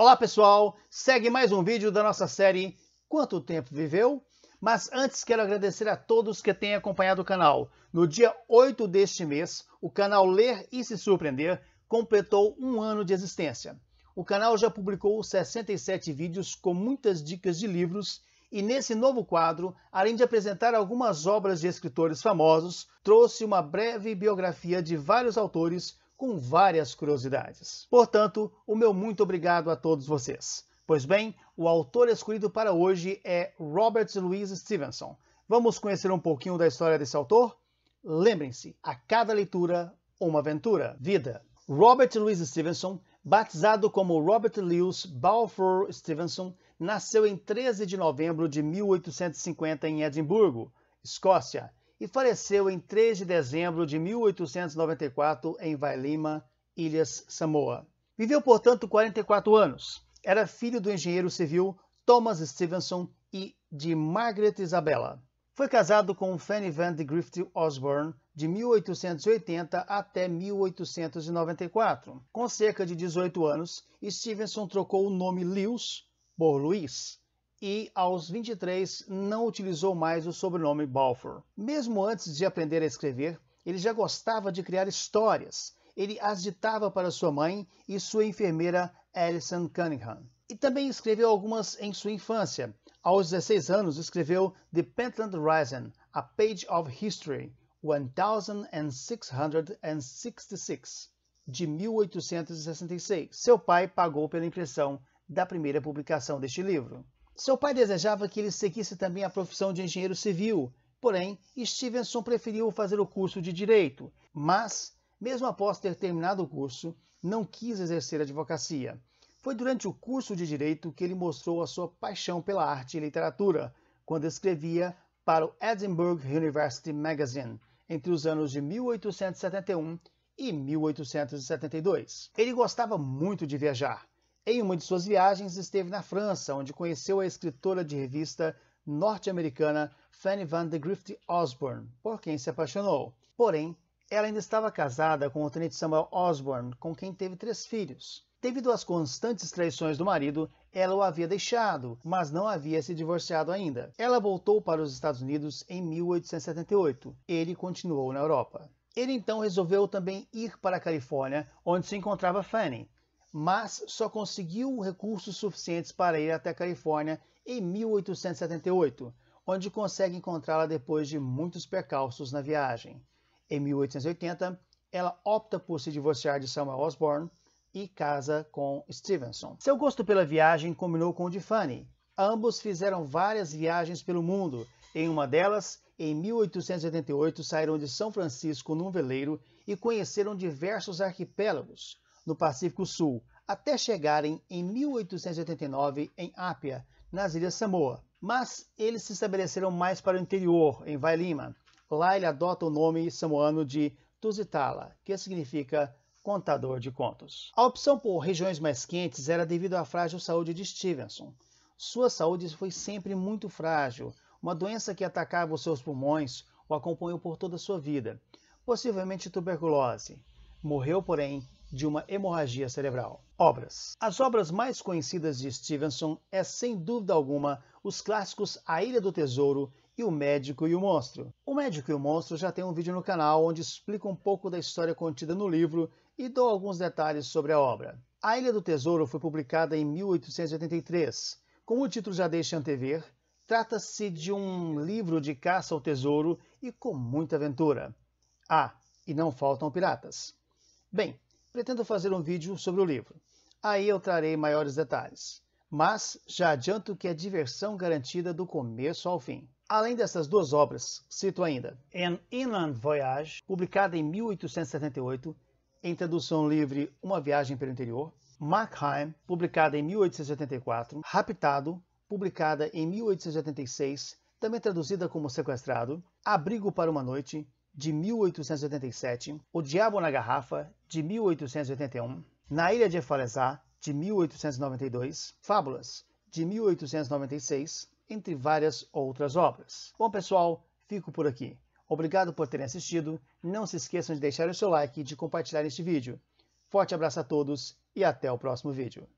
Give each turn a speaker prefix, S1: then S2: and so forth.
S1: Olá pessoal, segue mais um vídeo da nossa série Quanto Tempo Viveu? Mas antes quero agradecer a todos que têm acompanhado o canal. No dia 8 deste mês, o canal Ler e Se Surpreender completou um ano de existência. O canal já publicou 67 vídeos com muitas dicas de livros e nesse novo quadro, além de apresentar algumas obras de escritores famosos, trouxe uma breve biografia de vários autores com várias curiosidades. Portanto, o meu muito obrigado a todos vocês. Pois bem, o autor escolhido para hoje é Robert Louis Stevenson. Vamos conhecer um pouquinho da história desse autor? Lembrem-se, a cada leitura, uma aventura. Vida. Robert Louis Stevenson, batizado como Robert Lewis Balfour Stevenson, nasceu em 13 de novembro de 1850 em Edimburgo, Escócia, e faleceu em 3 de dezembro de 1894 em Vailima, Ilhas Samoa. Viveu, portanto, 44 anos. Era filho do engenheiro civil Thomas Stevenson e de Margaret Isabella. Foi casado com Fanny Van de Griffith Osborne de 1880 até 1894. Com cerca de 18 anos, Stevenson trocou o nome Lewis por Luiz e, aos 23, não utilizou mais o sobrenome Balfour. Mesmo antes de aprender a escrever, ele já gostava de criar histórias. Ele as ditava para sua mãe e sua enfermeira Alison Cunningham. E também escreveu algumas em sua infância. Aos 16 anos, escreveu The Pentland Rising, A Page of History, 1666, de 1866. Seu pai pagou pela impressão da primeira publicação deste livro. Seu pai desejava que ele seguisse também a profissão de engenheiro civil, porém, Stevenson preferiu fazer o curso de direito, mas, mesmo após ter terminado o curso, não quis exercer a advocacia. Foi durante o curso de direito que ele mostrou a sua paixão pela arte e literatura, quando escrevia para o Edinburgh University Magazine entre os anos de 1871 e 1872. Ele gostava muito de viajar em uma de suas viagens, esteve na França, onde conheceu a escritora de revista norte-americana Fanny Van de Grift Osborne, por quem se apaixonou. Porém, ela ainda estava casada com o tenente Samuel Osborne, com quem teve três filhos. Devido às constantes traições do marido, ela o havia deixado, mas não havia se divorciado ainda. Ela voltou para os Estados Unidos em 1878. Ele continuou na Europa. Ele então resolveu também ir para a Califórnia, onde se encontrava Fanny mas só conseguiu recursos suficientes para ir até a Califórnia em 1878, onde consegue encontrá-la depois de muitos percalços na viagem. Em 1880, ela opta por se divorciar de Samuel Osborne e casa com Stevenson. Seu gosto pela viagem combinou com o de Fanny. Ambos fizeram várias viagens pelo mundo. Em uma delas, em 1888, saíram de São Francisco num veleiro e conheceram diversos arquipélagos no Pacífico Sul, até chegarem em 1889 em Apia, nas Ilhas Samoa. Mas eles se estabeleceram mais para o interior, em Vailima. Lá ele adota o nome samoano de Tusitala, que significa contador de contos. A opção por regiões mais quentes era devido à frágil saúde de Stevenson. Sua saúde foi sempre muito frágil, uma doença que atacava os seus pulmões o acompanhou por toda a sua vida, possivelmente tuberculose. Morreu, porém, de uma hemorragia cerebral. Obras. As obras mais conhecidas de Stevenson é, sem dúvida alguma, os clássicos A Ilha do Tesouro e O Médico e o Monstro. O Médico e o Monstro já tem um vídeo no canal onde explica um pouco da história contida no livro e dou alguns detalhes sobre a obra. A Ilha do Tesouro foi publicada em 1883. Como o título já deixa antever, trata-se de um livro de caça ao tesouro e com muita aventura. Ah, e não faltam piratas. Bem, pretendo fazer um vídeo sobre o livro. Aí eu trarei maiores detalhes. Mas já adianto que é diversão garantida do começo ao fim. Além dessas duas obras, cito ainda An Inland Voyage, publicada em 1878, em tradução livre Uma Viagem pelo Interior, Markheim, publicada em 1874, Raptado, publicada em 1876, também traduzida como Sequestrado, Abrigo para uma Noite, de 1887, O Diabo na Garrafa, de 1881, Na Ilha de Efalezá, de 1892, Fábulas, de 1896, entre várias outras obras. Bom, pessoal, fico por aqui. Obrigado por terem assistido. Não se esqueçam de deixar o seu like e de compartilhar este vídeo. Forte abraço a todos e até o próximo vídeo.